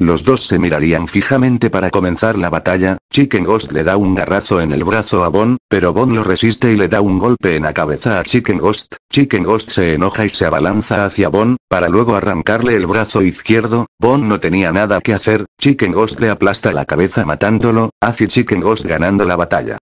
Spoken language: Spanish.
Los dos se mirarían fijamente para comenzar la batalla, Chicken Ghost le da un garrazo en el brazo a Bon, pero Bon lo resiste y le da un golpe en la cabeza a Chicken Ghost, Chicken Ghost se enoja y se abalanza hacia Bon, para luego arrancarle el brazo izquierdo, Bon no tenía nada que hacer, Chicken Ghost le aplasta la cabeza matándolo, hace Chicken Ghost ganando la batalla.